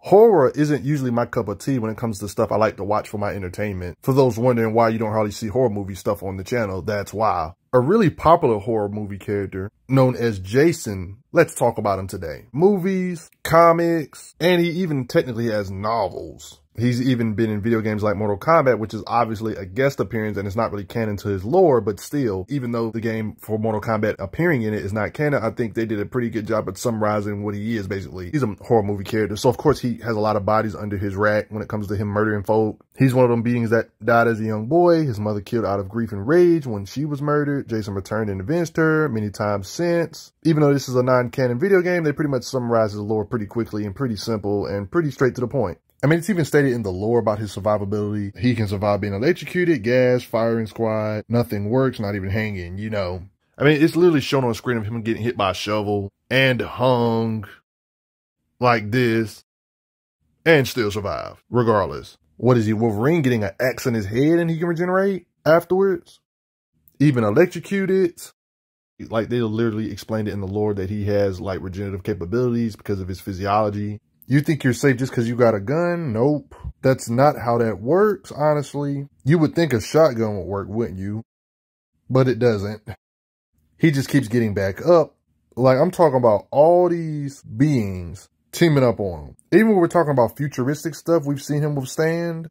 horror isn't usually my cup of tea when it comes to stuff I like to watch for my entertainment. For those wondering why you don't hardly see horror movie stuff on the channel, that's why. A really popular horror movie character known as Jason, let's talk about him today. Movies, comics, and he even technically has novels. He's even been in video games like Mortal Kombat, which is obviously a guest appearance and it's not really canon to his lore, but still, even though the game for Mortal Kombat appearing in it is not canon, I think they did a pretty good job at summarizing what he is basically. He's a horror movie character, so of course he has a lot of bodies under his rack when it comes to him murdering folk, He's one of them beings that died as a young boy. His mother killed out of grief and rage when she was murdered. Jason returned and avenged her many times since. Even though this is a non-canon video game, they pretty much summarize his lore pretty quickly and pretty simple and pretty straight to the point. I mean, it's even stated in the lore about his survivability. He can survive being electrocuted, gas, firing squad, nothing works, not even hanging, you know. I mean, it's literally shown on the screen of him getting hit by a shovel and hung like this and still survive, regardless. What is he, Wolverine getting an axe in his head and he can regenerate afterwards? Even electrocuted? Like, they literally explained it in the lore that he has, like, regenerative capabilities because of his physiology. You think you're safe just because you got a gun? Nope. That's not how that works, honestly. You would think a shotgun would work, wouldn't you? But it doesn't. He just keeps getting back up. Like, I'm talking about all these beings teaming up on him. Even when we're talking about futuristic stuff, we've seen him withstand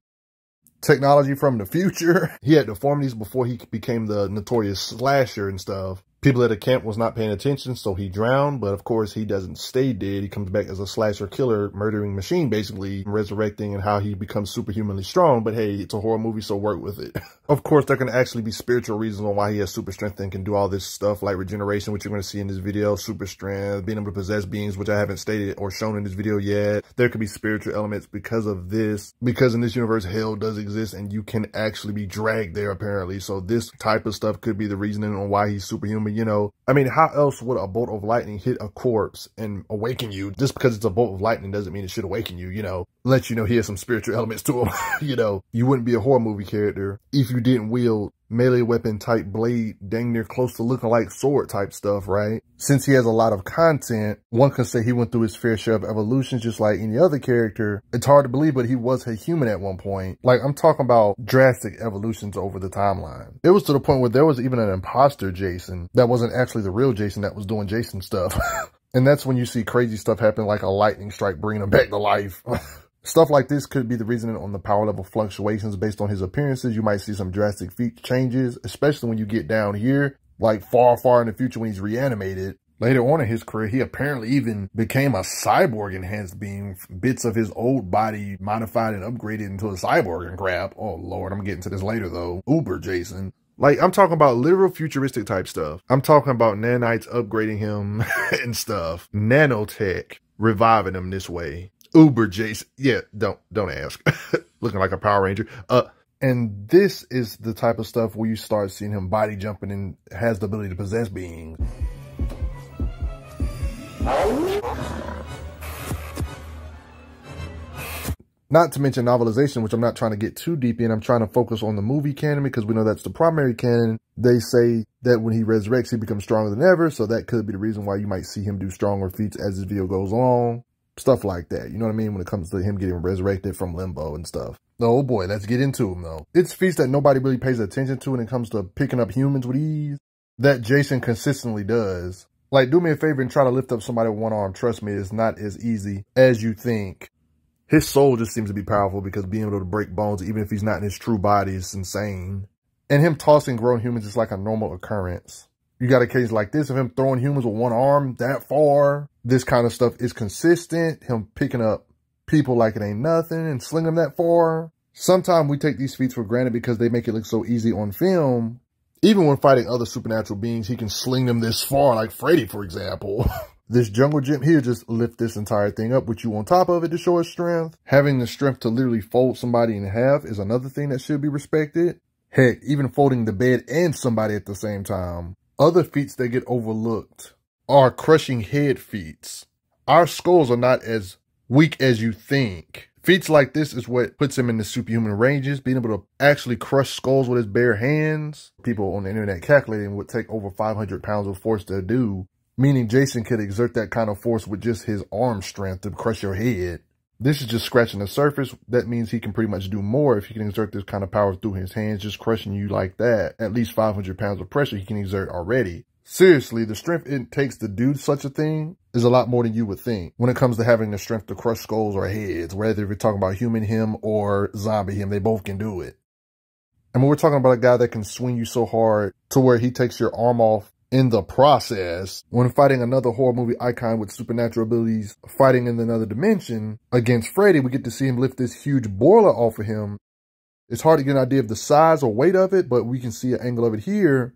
technology from the future. He had deformities before he became the notorious slasher and stuff people at the camp was not paying attention, so he drowned. But of course, he doesn't stay dead. He comes back as a slasher killer, murdering machine, basically resurrecting and how he becomes superhumanly strong. But hey, it's a horror movie, so work with it. of course, there can actually be spiritual reasons on why he has super strength and can do all this stuff like regeneration, which you're going to see in this video, super strength, being able to possess beings, which I haven't stated or shown in this video yet. There could be spiritual elements because of this, because in this universe, hell does exist and you can actually be dragged there apparently. So this type of stuff could be the reasoning on why he's superhuman mean, you know, I mean, how else would a bolt of lightning hit a corpse and awaken you? Just because it's a bolt of lightning doesn't mean it should awaken you, you know, let you know he has some spiritual elements to him. you know, you wouldn't be a horror movie character if you didn't wield melee weapon type blade, dang near close to looking like sword type stuff, right? Since he has a lot of content, one can say he went through his fair share of evolutions just like any other character. It's hard to believe, but he was a human at one point. Like, I'm talking about drastic evolutions over the timeline. It was to the point where there was even an imposter Jason that wasn't actually actually the real Jason that was doing Jason stuff. and that's when you see crazy stuff happen, like a lightning strike bringing him back to life. Stuff like this could be the reason on the power level fluctuations based on his appearances. You might see some drastic feat changes, especially when you get down here, like far, far in the future when he's reanimated. Later on in his career, he apparently even became a cyborg enhanced being, bits of his old body modified and upgraded into a cyborg and crap. Oh lord, I'm getting to this later though. Uber Jason. Like I'm talking about literal futuristic type stuff. I'm talking about nanites upgrading him and stuff. Nanotech reviving him this way. Uber Jason. Yeah, don't don't ask. Looking like a Power Ranger. Uh and this is the type of stuff where you start seeing him body jumping and has the ability to possess beings. Not to mention novelization, which I'm not trying to get too deep in. I'm trying to focus on the movie canon because we know that's the primary canon. They say that when he resurrects, he becomes stronger than ever. So that could be the reason why you might see him do stronger feats as this video goes along. Stuff like that. You know what I mean? When it comes to him getting resurrected from limbo and stuff. Oh boy, let's get into him though. It's feats that nobody really pays attention to when it comes to picking up humans with ease that Jason consistently does. Like, do me a favor and try to lift up somebody with one arm. Trust me, it's not as easy as you think his soul just seems to be powerful because being able to break bones, even if he's not in his true body, is insane. And him tossing grown humans is like a normal occurrence. You got a case like this of him throwing humans with one arm that far. This kind of stuff is consistent. Him picking up people like it ain't nothing and slinging them that far. Sometimes we take these feats for granted because they make it look so easy on film. Even when fighting other supernatural beings, he can sling them this far, like Freddy, for example. This jungle gym here just lift this entire thing up with you on top of it to show its strength. Having the strength to literally fold somebody in half is another thing that should be respected. Heck, even folding the bed and somebody at the same time. Other feats that get overlooked are crushing head feats. Our skulls are not as weak as you think. Feats like this is what puts him in the superhuman ranges, being able to actually crush skulls with his bare hands. People on the internet calculating would take over 500 pounds of force to do meaning Jason could exert that kind of force with just his arm strength to crush your head. This is just scratching the surface. That means he can pretty much do more if he can exert this kind of power through his hands, just crushing you like that. At least 500 pounds of pressure he can exert already. Seriously, the strength it takes to do such a thing is a lot more than you would think when it comes to having the strength to crush skulls or heads, whether you are talking about human him or zombie him, they both can do it. And when we're talking about a guy that can swing you so hard to where he takes your arm off in the process when fighting another horror movie icon with supernatural abilities fighting in another dimension against Freddy, we get to see him lift this huge boiler off of him. It's hard to get an idea of the size or weight of it, but we can see an angle of it here.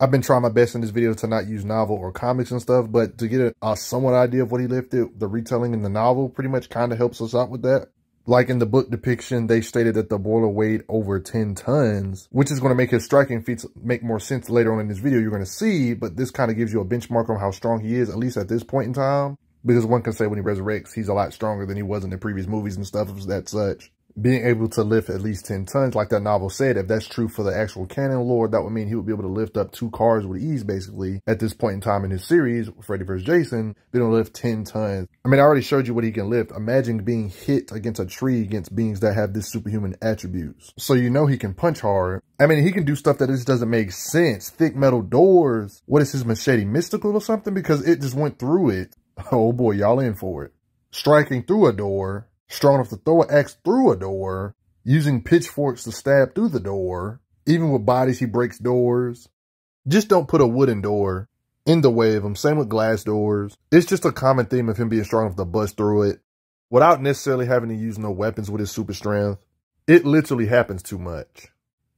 I've been trying my best in this video to not use novel or comics and stuff, but to get a, a somewhat idea of what he lifted, the retelling in the novel pretty much kind of helps us out with that. Like in the book depiction, they stated that the boiler weighed over 10 tons, which is going to make his striking feats make more sense later on in this video. You're going to see, but this kind of gives you a benchmark on how strong he is, at least at this point in time. Because one can say when he resurrects, he's a lot stronger than he was in the previous movies and stuff of that such being able to lift at least 10 tons, like that novel said, if that's true for the actual canon Lord, that would mean he would be able to lift up two cars with ease, basically, at this point in time in his series, Freddy vs. Jason, being able to lift 10 tons. I mean, I already showed you what he can lift. Imagine being hit against a tree against beings that have this superhuman attributes. So you know he can punch hard. I mean, he can do stuff that just doesn't make sense. Thick metal doors. What is his machete, mystical or something? Because it just went through it. Oh boy, y'all in for it. Striking through a door strong enough to throw an axe through a door, using pitchforks to stab through the door. Even with bodies, he breaks doors. Just don't put a wooden door in the way of him. Same with glass doors. It's just a common theme of him being strong enough to bust through it without necessarily having to use no weapons with his super strength. It literally happens too much.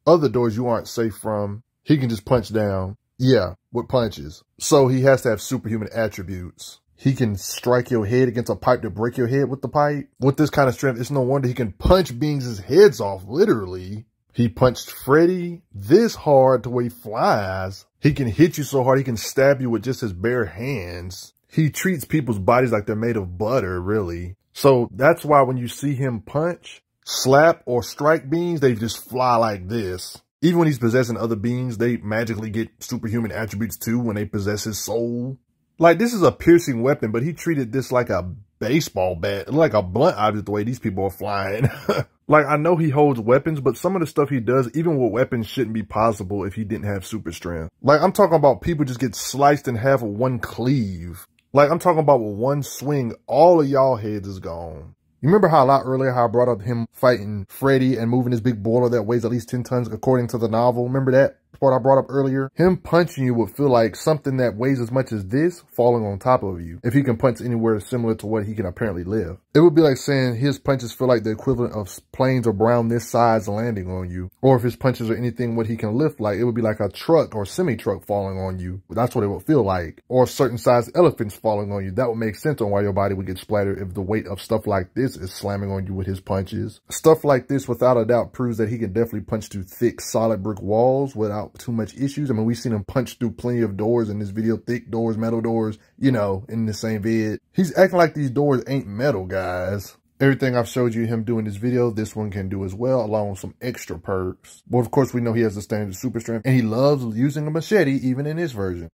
Other doors you aren't safe from, he can just punch down. Yeah, with punches. So he has to have superhuman attributes. He can strike your head against a pipe to break your head with the pipe. With this kind of strength, it's no wonder he can punch beings' heads off, literally. He punched Freddy this hard to where he flies. He can hit you so hard he can stab you with just his bare hands. He treats people's bodies like they're made of butter, really. So that's why when you see him punch, slap, or strike beings, they just fly like this. Even when he's possessing other beings, they magically get superhuman attributes too when they possess his soul. Like, this is a piercing weapon, but he treated this like a baseball bat, like a blunt object the way these people are flying. like, I know he holds weapons, but some of the stuff he does, even with weapons, shouldn't be possible if he didn't have super strength. Like, I'm talking about people just get sliced in half with one cleave. Like, I'm talking about with one swing, all of y'all heads is gone. You remember how a lot earlier how I brought up him fighting Freddy and moving his big boiler that weighs at least 10 tons according to the novel? Remember that? what I brought up earlier, him punching you would feel like something that weighs as much as this falling on top of you if he can punch anywhere similar to what he can apparently live. It would be like saying his punches feel like the equivalent of planes around this size landing on you. Or if his punches are anything what he can lift like, it would be like a truck or semi-truck falling on you. That's what it would feel like. Or certain size elephants falling on you. That would make sense on why your body would get splattered if the weight of stuff like this is slamming on you with his punches. Stuff like this without a doubt proves that he can definitely punch through thick, solid brick walls without too much issues. I mean, we've seen him punch through plenty of doors in this video, thick doors, metal doors, you know, in the same vid. He's acting like these doors ain't metal, guys. Everything I've showed you him doing this video, this one can do as well, along with some extra perks. But of course, we know he has the standard super strength, and he loves using a machete even in this version.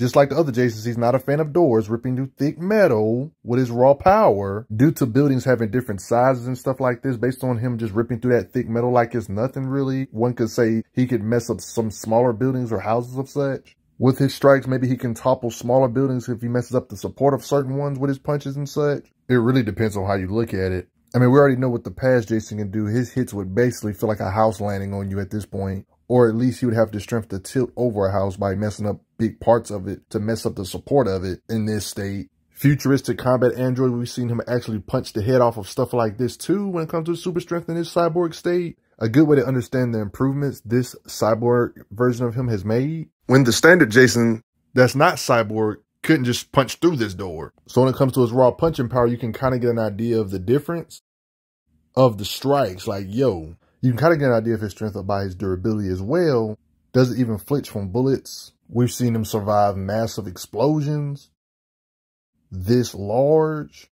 Just like the other Jason, he's not a fan of doors ripping through thick metal with his raw power due to buildings having different sizes and stuff like this based on him just ripping through that thick metal like it's nothing really. One could say he could mess up some smaller buildings or houses of such. With his strikes, maybe he can topple smaller buildings if he messes up the support of certain ones with his punches and such. It really depends on how you look at it. I mean, we already know what the past Jason can do. His hits would basically feel like a house landing on you at this point. Or at least he would have the strength to tilt over a house by messing up big parts of it to mess up the support of it in this state. Futuristic combat android, we've seen him actually punch the head off of stuff like this too when it comes to super strength in his cyborg state. A good way to understand the improvements this cyborg version of him has made. When the standard Jason that's not cyborg couldn't just punch through this door. So when it comes to his raw punching power, you can kind of get an idea of the difference of the strikes. Like, yo, you can kind of get an idea of his strength by his durability as well. does it even flinch from bullets. We've seen them survive massive explosions this large,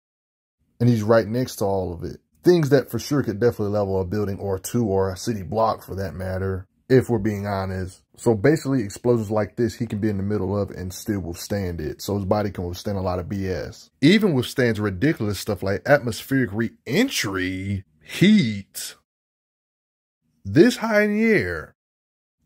and he's right next to all of it. Things that for sure could definitely level a building or two or a city block for that matter, if we're being honest. So basically explosions like this, he can be in the middle of and still withstand it. So his body can withstand a lot of BS. Even withstands ridiculous stuff like atmospheric re-entry heat, this high in the air,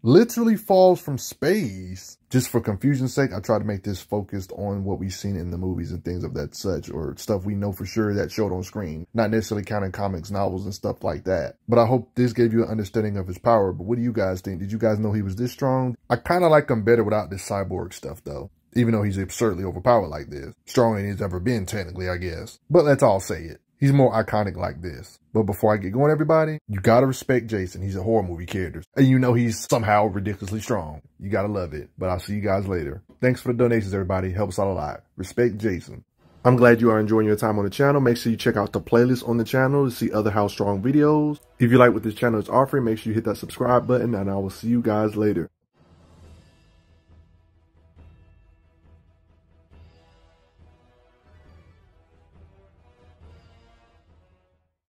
literally falls from space. Just for confusion's sake, I try to make this focused on what we've seen in the movies and things of that such, or stuff we know for sure that showed on screen, not necessarily counting comics, novels, and stuff like that. But I hope this gave you an understanding of his power. But what do you guys think? Did you guys know he was this strong? I kind of like him better without this cyborg stuff, though even though he's absurdly overpowered like this. Stronger than he's ever been, technically, I guess. But let's all say it. He's more iconic like this. But before I get going, everybody, you gotta respect Jason. He's a horror movie character. And you know he's somehow ridiculously strong. You gotta love it. But I'll see you guys later. Thanks for the donations, everybody. Helps out a lot. Respect Jason. I'm glad you are enjoying your time on the channel. Make sure you check out the playlist on the channel to see other How Strong videos. If you like what this channel is offering, make sure you hit that subscribe button and I will see you guys later.